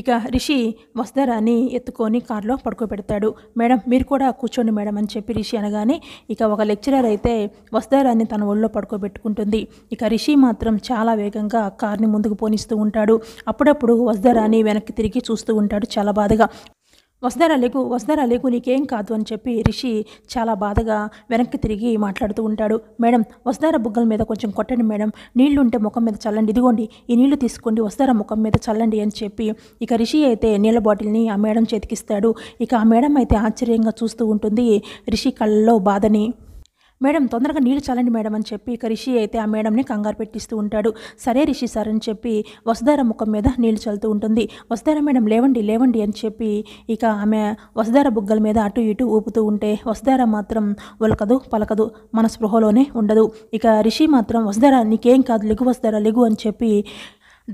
ఇక రిషి వసుధరాని ఎత్తుకొని కారులో పడుకోబెడతాడు మేడం మీరు కూడా కూర్చోండి మేడం అని చెప్పి రిషి అనగానే ఇక ఒక లెక్చరర్ అయితే వసుధరాన్ని తన ఒళ్ళో పడుకోబెట్టుకుంటుంది ఇక రిషి మాత్రం చాలా వేగంగా కార్ని ముందుకు పోనిస్తూ ఉంటాడు అప్పుడప్పుడు వసుధరాని వెనక్కి తిరిగి చూస్తూ ఉంటాడు చాలా బాధగా వసుధరా లేకు వసుధరా లేకు నీకేం కాదు అని చెప్పి రిషి చాలా బాధగా వెనక్కి తిరిగి మాట్లాడుతూ ఉంటాడు మేడం వసుధర బుగ్గల మీద కొంచెం కొట్టండి మేడం నీళ్లు ఉంటే ముఖం మీద చల్లండి ఇదిగోండి ఈ నీళ్లు తీసుకోండి వసుధర ముఖం మీద చల్లండి అని చెప్పి ఇక రిషి అయితే నీళ్ళ బాటిల్ని ఆ మేడం చేతికిస్తాడు ఇక ఆ మేడం అయితే ఆశ్చర్యంగా చూస్తూ ఉంటుంది రిషి కళ్ళలో బాధని మేడం తొందరగా నీళ్ళు చల్లండి మేడం అని చెప్పి ఇక రిషి అయితే ఆ మేడంని కంగారు పెట్టిస్తూ ఉంటాడు సరే రిషి సార్ అని చెప్పి వసుధార ముఖం మీద నీళ్లు చల్లుతూ ఉంటుంది వసుధార మేడం లేవండి లేవండి అని చెప్పి ఇక ఆమె వసుధార బుగ్గల మీద అటు ఇటు ఊపుతూ ఉంటే వసుధార మాత్రం ఒలకదు పలకదు మన స్పృహలోనే ఉండదు ఇక రిషి మాత్రం వసుధార నీకేం కాదు లెగు వసుధార లెగు అని చెప్పి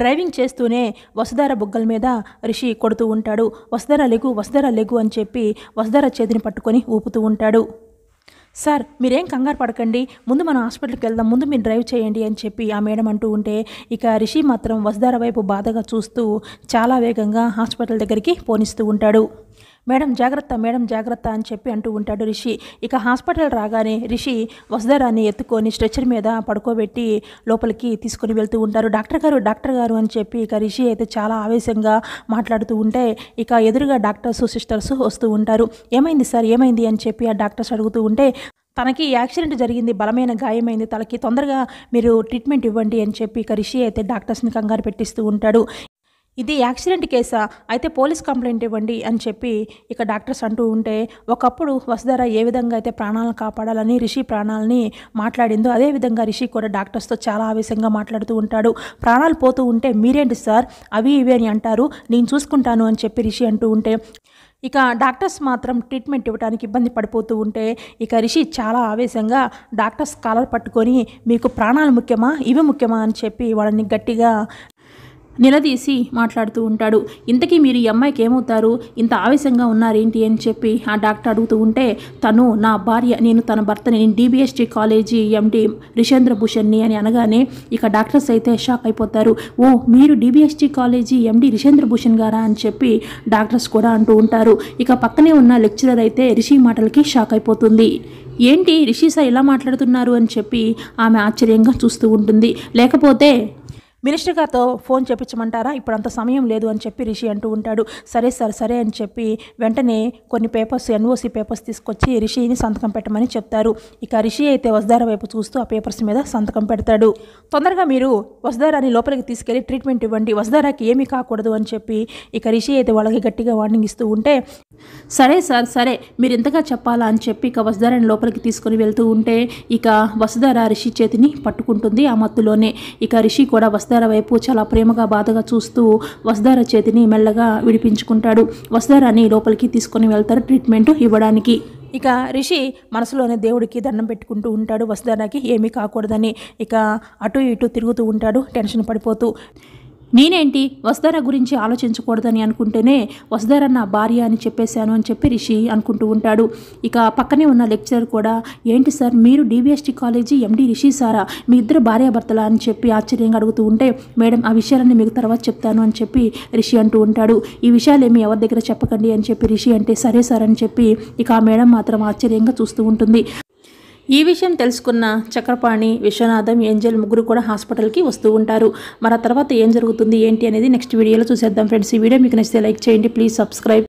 డ్రైవింగ్ చేస్తూనే వసుధార బుగ్గల మీద రిషి కొడుతూ ఉంటాడు వసుధార లెగు వసుధార లెగు అని చెప్పి వసుధార చేతిని పట్టుకొని ఊపుతూ ఉంటాడు సార్ మీరేం కంగారు పడకండి ముందు మనం హాస్పిటల్కి వెళ్దాం ముందు మీరు డ్రైవ్ చేయండి అని చెప్పి ఆ మేడం అంటూ ఉంటే ఇక రిషి మాత్రం వసుధార వైపు బాధగా చూస్తూ చాలా వేగంగా హాస్పిటల్ దగ్గరికి పోనిస్తూ ఉంటాడు మేడం జాగ్రత్త మేడం జాగ్రత్త అని చెప్పి అంటూ ఉంటాడు రిషి ఇక హాస్పిటల్ రాగానే రిషి వసుధరాన్ని ఎత్తుకొని స్ట్రెచ్చర్ మీద పడుకోబెట్టి లోపలికి తీసుకొని వెళ్తూ ఉంటారు డాక్టర్ గారు డాక్టర్ గారు అని చెప్పి ఇక రిషి అయితే చాలా ఆవేశంగా మాట్లాడుతూ ఉంటే ఇక ఎదురుగా డాక్టర్స్ సిస్టర్స్ వస్తూ ఉంటారు ఏమైంది సార్ ఏమైంది అని చెప్పి ఆ డాక్టర్స్ అడుగుతూ ఉంటే తనకి యాక్సిడెంట్ జరిగింది బలమైన గాయమైంది తనకి తొందరగా మీరు ట్రీట్మెంట్ ఇవ్వండి అని చెప్పి ఇక రిషి అయితే డాక్టర్స్ని కంగారు పెట్టిస్తూ ఉంటాడు ఇది యాక్సిడెంట్ కేసా అయితే పోలీస్ కంప్లైంట్ ఇవ్వండి అని చెప్పి ఇక డాక్టర్స్ అంటూ ఉంటే ఒకప్పుడు వసుధర ఏ విధంగా అయితే ప్రాణాలను కాపాడాలని రిషి ప్రాణాలని మాట్లాడిందో అదేవిధంగా రిషి కూడా డాక్టర్స్తో చాలా ఆవేశంగా మాట్లాడుతూ ఉంటాడు ప్రాణాలు పోతూ ఉంటే మీరేంటి సార్ అవి ఇవి అని అంటారు నేను చూసుకుంటాను అని చెప్పి రిషి అంటూ ఉంటే ఇక డాక్టర్స్ మాత్రం ట్రీట్మెంట్ ఇవ్వడానికి ఇబ్బంది పడిపోతూ ఉంటే ఇక రిషి చాలా ఆవేశంగా డాక్టర్స్ కాలర్ పట్టుకొని మీకు ప్రాణాలు ముఖ్యమా ఇవి ముఖ్యమా అని చెప్పి వాళ్ళని గట్టిగా నిలదీసి మాట్లాడుతూ ఉంటాడు ఇంతకీ మీరు ఈ అమ్మాయికి ఏమవుతారు ఇంత ఆవేశంగా ఉన్నారేంటి అని చెప్పి ఆ డాక్టర్ అడుగుతూ ఉంటే తను నా భార్య నేను తన భర్తని నేను డిబిఎస్టీ కాలేజీ ఎండి రిషేంద్ర భూషణ్ని అని అనగానే ఇక డాక్టర్స్ అయితే షాక్ అయిపోతారు ఓ మీరు DBST college MD Rishendra Bhushan గారా అని చెప్పి డాక్టర్స్ కూడా అంటూ ఉంటారు ఇక పక్కనే ఉన్న లెక్చరర్ అయితే రిషి మాటలకి షాక్ అయిపోతుంది ఏంటి రిషి సార్ ఇలా మాట్లాడుతున్నారు అని చెప్పి ఆమె ఆశ్చర్యంగా చూస్తూ ఉంటుంది లేకపోతే మినిస్టర్ గారితో ఫోన్ చేపించమంటారా ఇప్పుడు అంత సమయం లేదు అని చెప్పి రిషి అంటూ ఉంటాడు సరే సార్ సరే అని చెప్పి వెంటనే కొన్ని పేపర్స్ ఎన్ఓసి పేపర్స్ తీసుకొచ్చి రిషిని సంతకం పెట్టమని చెప్తారు ఇక రిషి అయితే వస్దార వైపు చూస్తూ ఆ పేపర్స్ మీద సంతకం పెడతాడు తొందరగా మీరు వస్దారాని లోపలికి తీసుకెళ్లి ట్రీట్మెంట్ ఇవ్వండి వస్దారాకి ఏమీ కాకూడదు అని చెప్పి ఇక రిషి అయితే వాళ్ళకి గట్టిగా వార్నింగ్ ఇస్తూ ఉంటే సరే సార్ సరే మీరు ఇంతగా చెప్పాలా అని చెప్పి ఇక వసుధారాని లోపలికి తీసుకుని వెళ్తూ ఉంటే ఇక వసుదార రిషి చేతిని పట్టుకుంటుంది ఆ మత్తులోనే ఇక రిషి కూడా వస్త వసుధార వైపు చాలా ప్రేమగా బాధగా చూస్తూ వసుధార చేతిని మెల్లగా విడిపించుకుంటాడు వసుధారాని లోపలికి తీసుకొని వెళ్తారు ట్రీట్మెంట్ ఇవ్వడానికి ఇక రిషి మనసులోనే దేవుడికి దండం పెట్టుకుంటూ ఉంటాడు వసుధారాకి ఏమీ కాకూడదని ఇక అటు ఇటు తిరుగుతూ ఉంటాడు టెన్షన్ పడిపోతూ నేనేంటి వసుధర గురించి ఆలోచించకూడదని అనుకుంటేనే వసుధర నా భార్య అని చెప్పేశాను అని చెప్పి రిషి అనుకుంటూ ఉంటాడు ఇక పక్కనే ఉన్న లెక్చరర్ కూడా ఏంటి సార్ మీరు డివిఎస్టీ కాలేజీ ఎండి రిషి సారా మీ ఇద్దరు భార్యాభర్తలా అని చెప్పి ఆశ్చర్యంగా అడుగుతూ ఉంటే మేడం ఆ విషయాలన్నీ మీకు తర్వాత చెప్తాను అని చెప్పి రిషి అంటూ ఉంటాడు ఈ విషయాలు ఏమి ఎవరి దగ్గర చెప్పకండి అని చెప్పి రిషి అంటే సరే సార్ అని చెప్పి ఇక ఆ మేడం మాత్రం ఆశ్చర్యంగా చూస్తూ ఉంటుంది ఈ విషయం తెలుసుకున్న చక్రపాణి విశ్వనాథం ఏంజల్ ముగ్గురు కూడా హాస్పిటల్కి వస్తూ ఉంటారు మరి ఆ తర్వాత ఏం జరుగుతుంది ఏంటి అనేది నెక్స్ట్ వీడియోలో చూసేద్దాం ఫ్రెండ్స్ ఈ వీడియో మీకు నచ్చితే లైక్ చేయండి ప్లీజ్ సబ్స్క్రైబ్